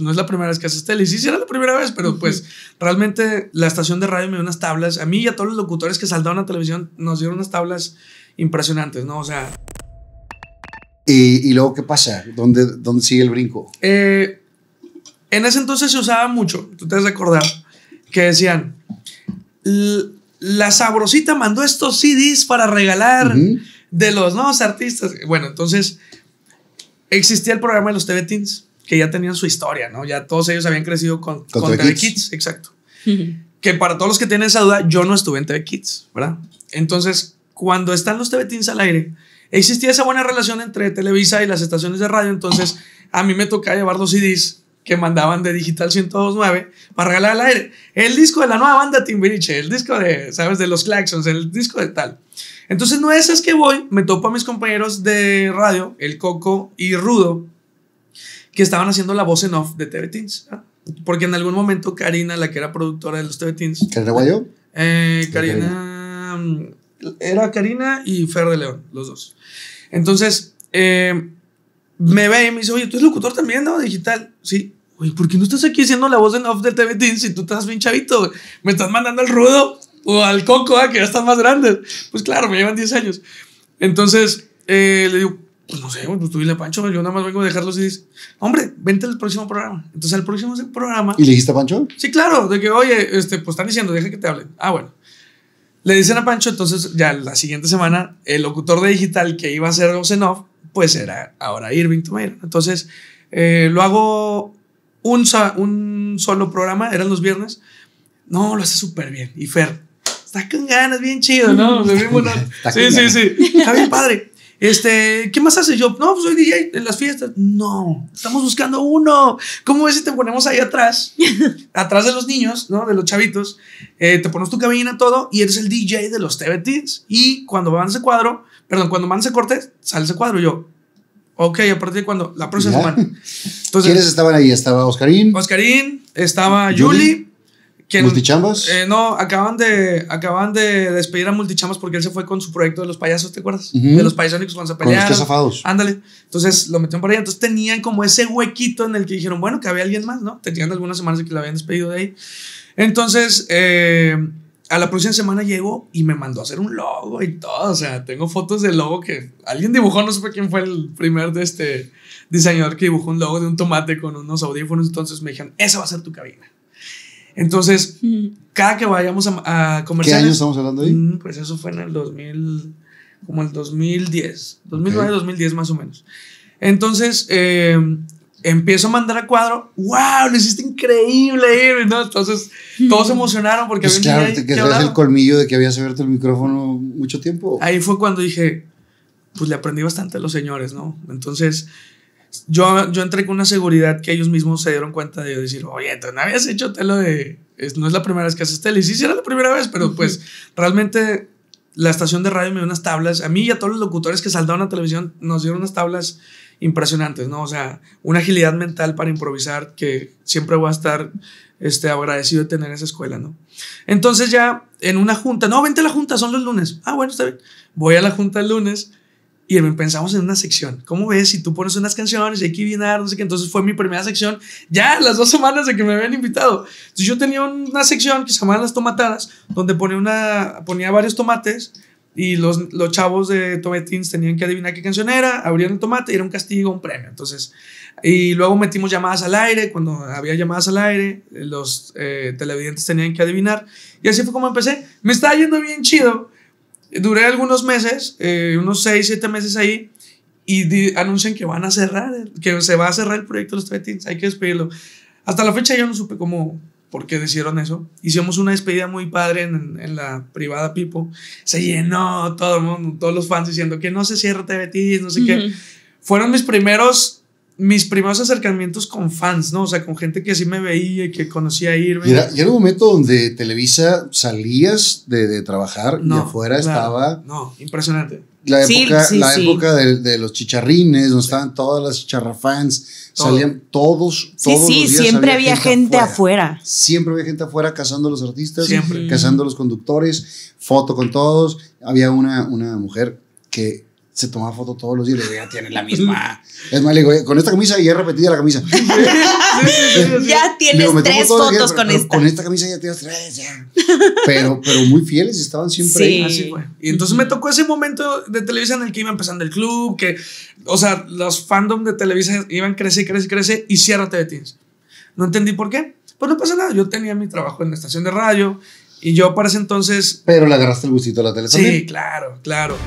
no es la primera vez que haces tele. Sí, sí, era la primera vez, pero pues realmente la estación de radio me dio unas tablas. A mí y a todos los locutores que saldaron a televisión nos dieron unas tablas impresionantes, ¿no? O sea. ¿Y, luego qué pasa? ¿Dónde, sigue el brinco? Eh, en ese entonces se usaba mucho, tú te has que decían: La sabrosita mandó estos CDs para regalar de los nuevos artistas. Bueno, entonces existía el programa de los TV que ya tenían su historia, ¿no? Ya todos ellos habían crecido con, con, TV Kids. exacto. Que para todos los que tienen esa duda, yo no estuve en TV Kids, ¿verdad? Entonces, cuando están los TV Teens al aire, existía esa buena relación entre Televisa y las estaciones de radio, entonces a mí me tocaba llevar los CDs que mandaban de Digital 1029 para regalar al aire. El disco de la nueva banda Timbiriche, el disco de, ¿sabes? De los Claxons, el disco de tal. Entonces, no es esas que voy, me topo a mis compañeros de radio, el Coco y Rudo, que estaban haciendo la voz en off de TV Teens. Ah, porque en algún momento Karina, la que era productora de los TV Teens. ¿Karina Guayo? Eh, Karina. Mm, era Karina y Fer de León, los dos. Entonces, eh, me ve y me dice, oye, tú eres locutor también, ¿no? Digital. Sí. Oye, ¿por qué no estás aquí haciendo la voz en off de TV Teens si tú estás bien chavito? Me estás mandando al rudo o al coco, ah, que ya están más grandes. Pues claro, me llevan 10 años. Entonces, eh, le digo, pues no sé, pues tú dile a Pancho, yo nada más vengo a dejarlo y dices, hombre, vente al próximo programa. Entonces al próximo es el programa. ¿Y le dijiste a Pancho? Sí, claro, de que, oye, este, pues están diciendo, deja que te hable. Ah, bueno. Le dicen a Pancho, entonces ya la siguiente semana, el locutor de digital que iba a ser Osenov, pues era ahora Irving Tomeiro. Entonces eh, lo hago un, un solo programa, eran los viernes. No, lo hace súper bien. Y Fer, está con ganas, bien chido, ¿no? sí, sí, sí. Está bien padre. Este, ¿qué más haces? Yo, no, pues soy DJ en las fiestas. No, estamos buscando uno. ¿Cómo es si te ponemos ahí atrás? atrás de los niños, ¿no? De los chavitos. Eh, te pones tu cabina, todo, y eres el DJ de los TV Y cuando van ese cuadro, perdón, cuando van ese corte, sale ese cuadro. Yo, ok, a partir de cuando, la próxima semana. Entonces, ¿Quiénes estaban ahí? Estaba Oscarín. Oscarín, estaba Julie ¿Multichambas? Eh, no, acaban de, acaban de despedir a Multichambas porque él se fue con su proyecto de los payasos, ¿te acuerdas? De los payasónicos cuando se pelearon. Con los Ándale. Entonces lo metieron por ahí. Entonces tenían como ese huequito en el que dijeron, bueno, que había alguien más, ¿no? Tenían algunas semanas de que lo habían despedido de ahí. Entonces, eh, a la próxima semana llegó y me mandó a hacer un logo y todo. O sea, tengo fotos del logo que alguien dibujó, no sé quién fue el primer de este diseñador que dibujó un logo de un tomate con unos audífonos. Entonces me dijeron, esa va a ser tu cabina. Entonces, cada que vayamos a, a ¿Qué año estamos hablando ahí? Mm, pues eso fue en el 2000, como el 2010, 2009, 2010 más o menos. Entonces, eh, empiezo a mandar a cuadro, wow, lo hiciste increíble, ¿no? Entonces, todos se emocionaron porque... Pues claro, te el colmillo de que habías abierto el micrófono mucho tiempo. Ahí fue cuando dije, pues le aprendí bastante a los señores, ¿no? Entonces, yo, yo entré con una seguridad que ellos mismos se dieron cuenta de decir, oye, entonces no habías hecho telo de... no es la primera vez que haces tele. Sí, era la primera vez, pero pues realmente la estación de radio me dio unas tablas. A mí y a todos los locutores que saldaron a televisión nos dieron unas tablas impresionantes, ¿no? O sea, una agilidad mental para improvisar que siempre voy a estar este, agradecido de tener esa escuela, ¿no? Entonces ya en una junta, no, vente a la junta, son los lunes. Ah, bueno, está bien. Voy a la junta el lunes y pensamos en una sección. ¿Cómo ves si tú pones unas canciones y hay que adivinar? No sé qué. Entonces fue mi primera sección ya las dos semanas de que me habían invitado. Entonces yo tenía una sección que se llamaba Las Tomatadas, donde ponía, una, ponía varios tomates y los, los chavos de Tomatins tenían que adivinar qué canción era, abrían el tomate y era un castigo, un premio. Entonces, y luego metimos llamadas al aire, cuando había llamadas al aire, los eh, televidentes tenían que adivinar. Y así fue como empecé. Me estaba yendo bien chido Duré algunos meses, eh, unos 6, 7 meses ahí, y anuncian que van a cerrar, que se va a cerrar el proyecto de los Tretins, hay que despedirlo. Hasta la fecha yo no supe cómo, por qué decidieron eso. Hicimos una despedida muy padre en, en, la privada Pipo. Se llenó todo el mundo, todos los fans diciendo que no se cierra TVT, no sé qué. Fueron mis primeros mis primeros acercamientos con fans, ¿no? O sea, con gente que sí me veía y que conocía a Irving. Y era, y un momento donde Televisa salías de, trabajar no, y afuera estaba. No, impresionante. La época, la época de, los chicharrines, donde estaban todas las chicharrafans, fans, salían todos, todos. Sí, sí, siempre había gente, afuera. Siempre había gente afuera cazando a los artistas, cazando a los conductores, foto con todos. Había una, una mujer que se tomaba foto todos los días ya tiene la misma. es más, le digo, con esta camisa y es repetida la camisa. ya tienes tres fotos con pero, esta. Con esta camisa ya tienes tres, ya. Pero, pero muy fieles, estaban siempre ahí. Así ah, Y entonces me tocó ese momento de Televisa en el que iba empezando el club, que, o sea, los fandom de Televisa iban crece, crece, crece y cierra TV Teens. No entendí por qué. Pues no pasa nada, yo tenía mi trabajo en la estación de radio y yo para ese entonces... Pero le agarraste el gustito a la tele Sí, claro, claro.